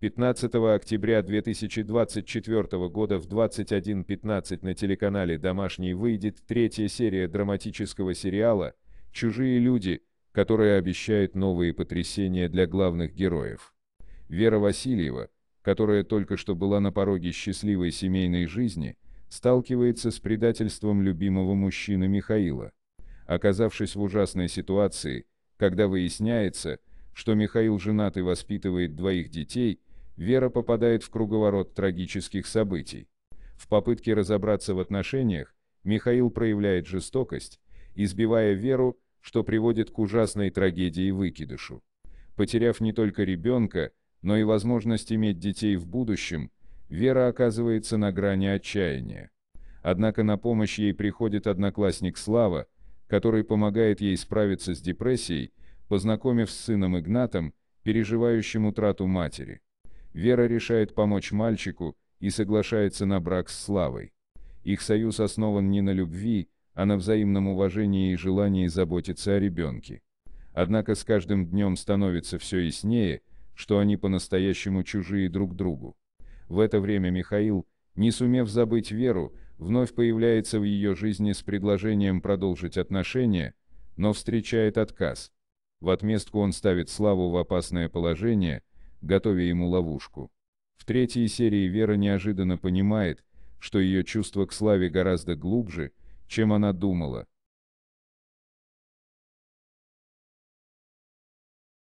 15 октября 2024 года в 21.15 на телеканале «Домашний» выйдет третья серия драматического сериала «Чужие люди», которая обещает новые потрясения для главных героев. Вера Васильева, которая только что была на пороге счастливой семейной жизни, сталкивается с предательством любимого мужчины Михаила. Оказавшись в ужасной ситуации, когда выясняется, что Михаил женат и воспитывает двоих детей, Вера попадает в круговорот трагических событий. В попытке разобраться в отношениях, Михаил проявляет жестокость, избивая Веру, что приводит к ужасной трагедии выкидышу. Потеряв не только ребенка, но и возможность иметь детей в будущем, Вера оказывается на грани отчаяния. Однако на помощь ей приходит одноклассник Слава, который помогает ей справиться с депрессией, познакомив с сыном Игнатом, переживающим утрату матери. Вера решает помочь мальчику и соглашается на брак с Славой. Их союз основан не на любви, а на взаимном уважении и желании заботиться о ребенке. Однако с каждым днем становится все яснее, что они по-настоящему чужие друг другу. В это время Михаил, не сумев забыть Веру, вновь появляется в ее жизни с предложением продолжить отношения, но встречает отказ. В отместку он ставит Славу в опасное положение – готовя ему ловушку. В третьей серии Вера неожиданно понимает, что ее чувство к Славе гораздо глубже, чем она думала,